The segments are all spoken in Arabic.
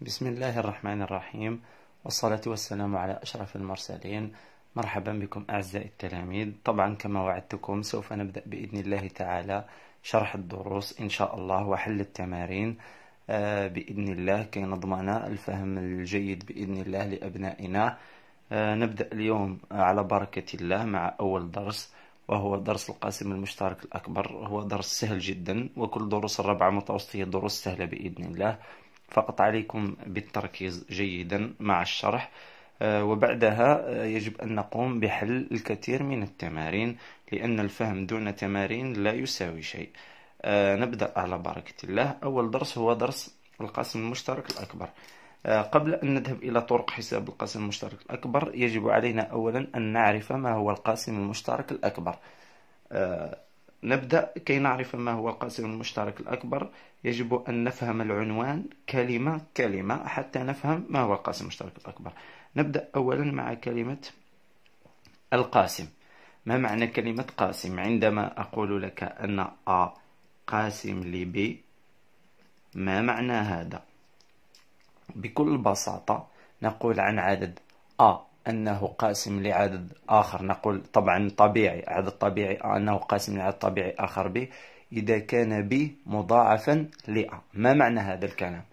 بسم الله الرحمن الرحيم والصلاة والسلام على أشرف المرسلين مرحبا بكم أعزائي التلاميذ طبعا كما وعدتكم سوف نبدأ بإذن الله تعالى شرح الدروس إن شاء الله وحل التمارين آه، بإذن الله كي نضمن الفهم الجيد بإذن الله لأبنائنا آه، نبدأ اليوم على بركة الله مع أول درس وهو درس القاسم المشترك الأكبر هو درس سهل جدا وكل دروس الرابعة متوسطية دروس سهلة بإذن الله فقط عليكم بالتركيز جيدا مع الشرح آه، وبعدها آه، يجب أن نقوم بحل الكثير من التمارين لأن الفهم دون تمارين لا يساوي شيء آه، نبدأ على بركة الله أول درس هو درس القاسم المشترك الأكبر قبل أن نذهب إلى طرق حساب القاسم المشترك الأكبر يجب علينا أولا أن نعرف ما هو القاسم المشترك الأكبر نبدأ كي نعرف ما هو القاسم المشترك الأكبر يجب أن نفهم العنوان كلمة كلمة حتى نفهم ما هو القاسم المشترك الأكبر نبدأ أولا مع كلمة القاسم ما معنى كلمة قاسم عندما أقول لك أن أ قاسم لبي ما معنى هذا بكل بساطة نقول عن عدد أ أنه قاسم لعدد آخر نقول طبعا طبيعي عدد طبيعي أنه قاسم لعدد طبيعي آخر ب إذا كان ب مضاعفا ل ما معنى هذا الكلام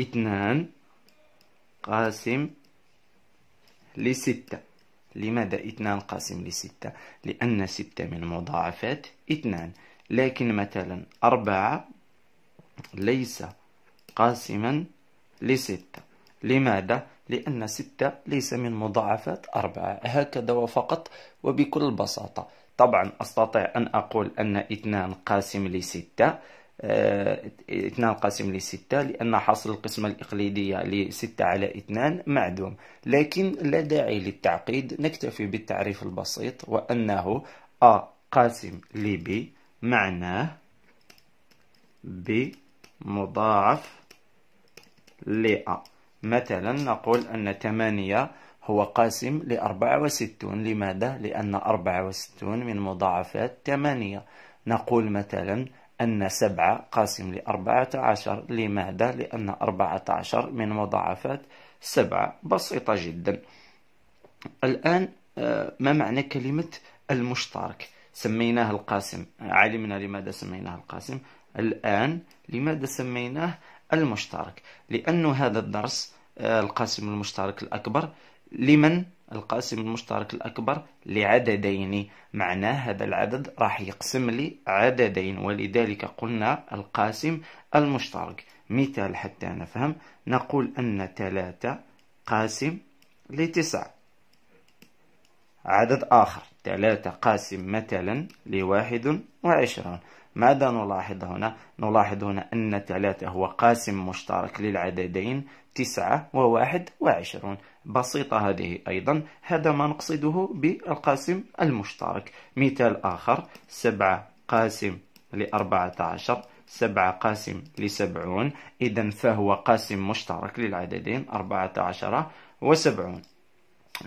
اثنان قاسم لستة لماذا اثنان قاسم لستة لأن ستة من مضاعفات اثنان لكن مثلا أربعة ليس قاسما لستة لماذا لأن ستة ليس من مضاعفات أربعة هكذا وفقط وبكل بساطة طبعا أستطيع أن أقول أن اثنان قاسم لستة آه، اثنان قاسم لستة لأن حاصل القسمة الإقليدية لستة على اثنان معدوم لكن لا داعي للتعقيد نكتفي بالتعريف البسيط وأنه أ قاسم لب معناه ب مضاعف لأ مثلا نقول أن ثمانية هو قاسم لأربعة وستون لماذا؟ لأن أربعة وستون من مضاعفات ثمانية نقول مثلا أن سبعة قاسم لأربعة عشر لماذا؟ لأن أربعة عشر من مضاعفات سبعة بسيطة جدا الآن آه، ما معنى كلمة المشترك؟ سميناه القاسم علمنا لماذا سميناه القاسم الآن لماذا سميناه المشترك لأن هذا الدرس آه، القاسم المشترك الأكبر لمن القاسم المشترك الأكبر لعددين معناه هذا العدد راح يقسم لي عددين ولذلك قلنا القاسم المشترك مثال حتى نفهم نقول أن ثلاثة قاسم لتسعة عدد آخر ثلاثة قاسم مثلا لواحد وعشرون ماذا نلاحظ هنا؟ نلاحظ هنا أن ثلاثة هو قاسم مشترك للعددين تسعة وواحد وعشرون بسيطة هذه أيضا هذا ما نقصده بالقاسم المشترك مثال آخر سبعة قاسم لأربعة عشر سبعة قاسم لسبعون إذا فهو قاسم مشترك للعددين أربعة عشر وسبعون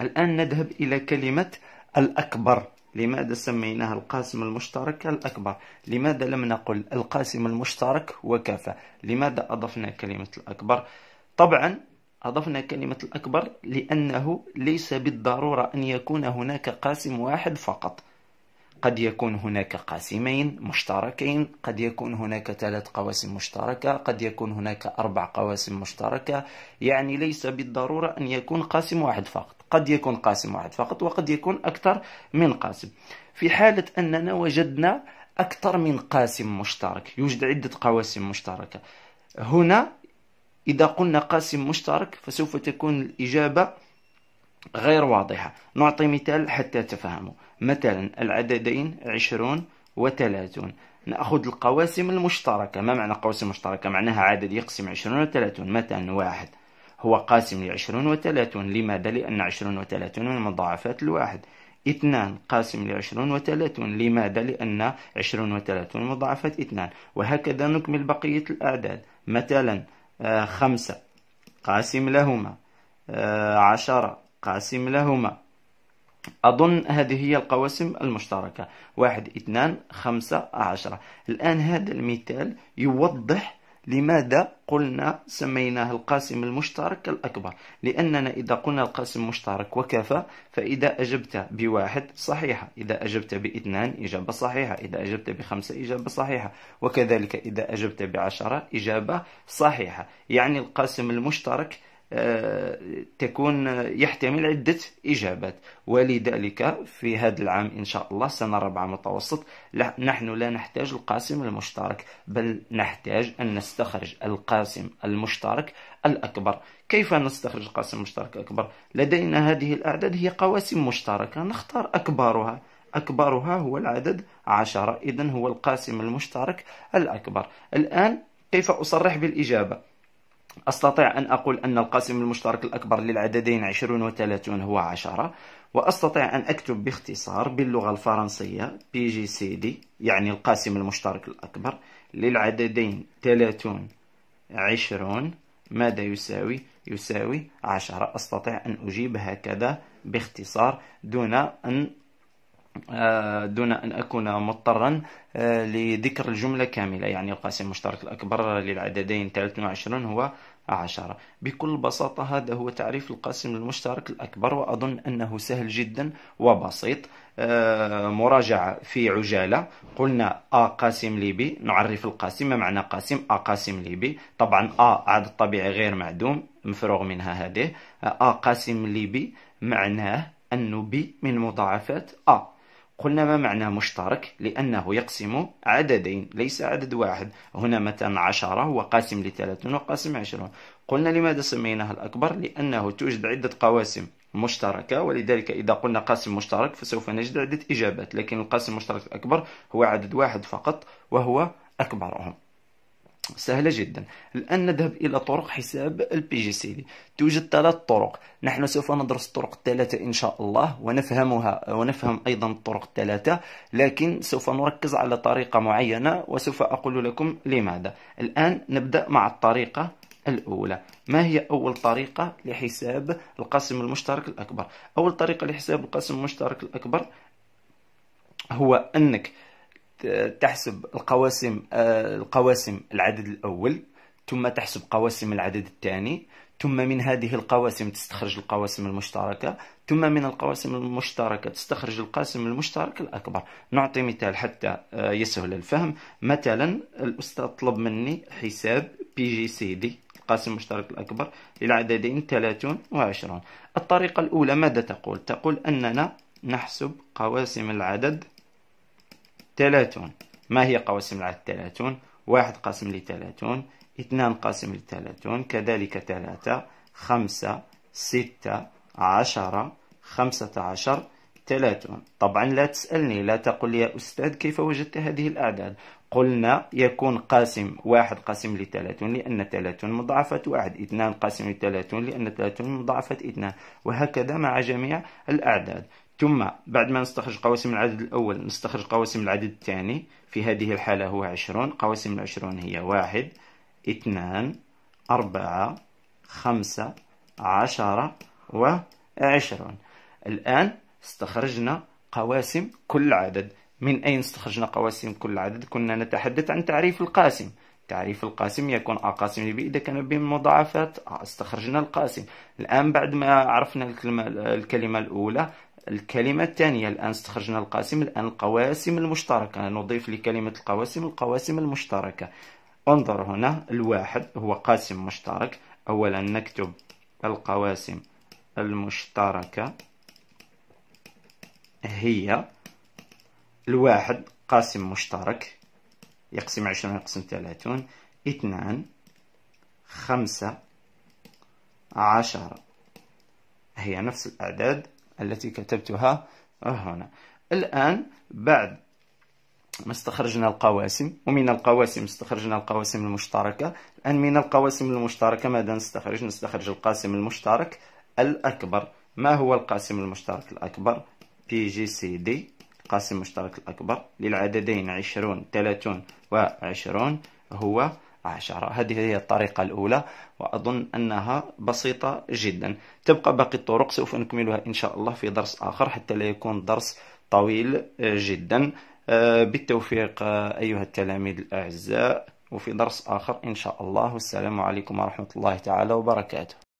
الآن نذهب إلى كلمة الأكبر لماذا سميناها القاسم المشترك الأكبر لماذا لم نقل القاسم المشترك وكفى لماذا أضفنا كلمة الأكبر طبعا أضفنا كلمة الأكبر لأنه ليس بالضرورة أن يكون هناك قاسم واحد فقط قد يكون هناك قاسمين مشتركين قد يكون هناك ثلاث قواسم مشتركة قد يكون هناك أربع قواسم مشتركة يعني ليس بالضرورة أن يكون قاسم واحد فقط قد يكون قاسم واحد فقط وقد يكون أكثر من قاسم في حالة أننا وجدنا أكثر من قاسم مشترك يوجد عدة قواسم مشتركة هنا إذا قلنا قاسم مشترك فسوف تكون الإجابة غير واضحة نعطي مثال حتى تفهموا مثلا العددين عشرون وثلاثون نأخذ القواسم المشتركة ما معنى قواسم مشتركة؟ معناها عدد يقسم عشرون وثلاثون مثلا واحد هو قاسم لعشرون وثلاثون لماذا؟ لأن عشرون وثلاثون من مضاعفات الواحد اثنان قاسم لعشرون وثلاثون لماذا؟ لأن عشرون وثلاثون مضاعفات اثنان وهكذا نكمل بقية الأعداد مثلا آه، خمسة قاسم لهما آه، عشرة قاسم لهما أظن هذه هي القواسم المشتركة واحد اثنان خمسة عشرة الآن هذا المثال يوضح لماذا قلنا سميناه القاسم المشترك الأكبر لأننا إذا قلنا القاسم مشترك وكفى فإذا أجبت بواحد صحيحة إذا أجبت باثنان إجابة صحيحة إذا أجبت بخمسة إجابة صحيحة وكذلك إذا أجبت بعشرة إجابة صحيحة يعني القاسم المشترك آه، تكون يحتمل عدة إجابات ولذلك في هذا العام إن شاء الله سنة رابعة متوسط نحن لا نحتاج القاسم المشترك بل نحتاج أن نستخرج القاسم المشترك الأكبر كيف نستخرج القاسم المشترك الأكبر؟ لدينا هذه الأعداد هي قواسم مشتركة نختار أكبرها أكبرها هو العدد عشرة إذن هو القاسم المشترك الأكبر الآن كيف أصرح بالإجابة؟ أستطيع أن أقول أن القاسم المشترك الأكبر للعددين 20 و 30 هو 10 وأستطيع أن أكتب باختصار باللغة الفرنسية بي جي سي دي يعني القاسم المشترك الأكبر للعددين 30 20 ماذا يساوي؟ يساوي 10 أستطيع أن أجيب هكذا باختصار دون أن آه، دون أن أكون مضطرا آه، لذكر الجملة كاملة يعني القاسم المشترك الأكبر للعددين 23 هو 10 بكل بساطة هذا هو تعريف القاسم المشترك الأكبر وأظن أنه سهل جدا وبسيط آه، مراجعة في عجالة قلنا أ قاسم ليبي نعرف القاسم ما معنى قاسم أ قاسم ليبي طبعا أ عدد طبيعي غير معدوم مفروغ منها هذه أ قاسم ليبي معناه أن بي من مضاعفات أ قلنا ما معنى مشترك لأنه يقسم عددين ليس عدد واحد هنا مثلا عشرة هو قاسم لثلاثون وقاسم عشرون قلنا لماذا سميناه الأكبر لأنه توجد عدة قواسم مشتركة ولذلك إذا قلنا قاسم مشترك فسوف نجد عدة إجابات لكن القاسم المشترك الأكبر هو عدد واحد فقط وهو أكبرهم سهلة جدا الآن نذهب إلى طرق حساب البي جي سي دي توجد ثلاث طرق نحن سوف ندرس الطرق الثلاثة إن شاء الله ونفهمها ونفهم أيضا الطرق الثلاثة لكن سوف نركز على طريقة معينة وسوف أقول لكم لماذا الآن نبدأ مع الطريقة الأولى ما هي أول طريقة لحساب القاسم المشترك الأكبر أول طريقة لحساب القاسم المشترك الأكبر هو أنك تحسب القواسم آه، القواسم العدد الأول ثم تحسب قواسم العدد الثاني ثم من هذه القواسم تستخرج القواسم المشتركة ثم من القواسم المشتركة تستخرج القاسم المشترك الأكبر نعطي مثال حتى آه، يسهل الفهم مثلا الأستاذ طلب مني حساب بي جي سي دي القاسم المشترك الأكبر للعددين 30 و20 الطريقة الأولى ماذا تقول؟ تقول أننا نحسب قواسم العدد ثلاثون ما هي قواسم العدد الثلاثون واحد قاسم لثلاثون اثنان قاسم لثلاثون كذلك ثلاثة خمسة ستة عشرة خمسة عشر ثلاثون طبعا لا تسألني لا تقل يا أستاذ كيف وجدت هذه الأعداد قلنا يكون قاسم واحد قاسم لثلاثون لأن ثلاثون مضاعفة واحد اثنان قاسم لثلاثون لأن ثلاثون مضاعفة اثنان وهكذا مع جميع الأعداد ثم بعد ما نستخرج قواسم العدد الأول نستخرج قواسم العدد الثاني في هذه الحالة هو عشرون قواسم العشرون هي واحد اثنان أربعة خمسة عشرة وعشرون الآن استخرجنا قواسم كل عدد من أين استخرجنا قواسم كل عدد كنا نتحدث عن تعريف القاسم تعريف القاسم يكون أ قاسم ب إذا كان ب مضاعفات استخرجنا القاسم الآن بعد ما عرفنا الكلمة الأولى الكلمة الثانية الآن استخرجنا القاسم الآن القواسم المشتركة نضيف لكلمة القواسم القواسم المشتركة انظر هنا الواحد هو قاسم مشترك أولا نكتب القواسم المشتركة هي الواحد قاسم مشترك يقسم عشرون يقسم ثلاثون اثنان خمسة عشرة هي نفس الأعداد التي كتبتها هنا الآن بعد ما استخرجنا القواسم ومن القواسم استخرجنا القواسم المشتركة الآن من القواسم المشتركة ماذا نستخرج نستخرج القاسم المشترك الأكبر ما هو القاسم المشترك الأكبر بي جي سي دي القاسم المشترك الأكبر للعددين عشرون ثلاثون وعشرون هو عشرة هذه هي الطريقة الأولى وأظن أنها بسيطة جدا تبقى باقي الطرق سوف نكملها إن شاء الله في درس آخر حتى لا يكون درس طويل آه، جدا آه، بالتوفيق آه، أيها التلاميذ الأعزاء وفي درس آخر إن شاء الله والسلام عليكم ورحمة الله تعالى وبركاته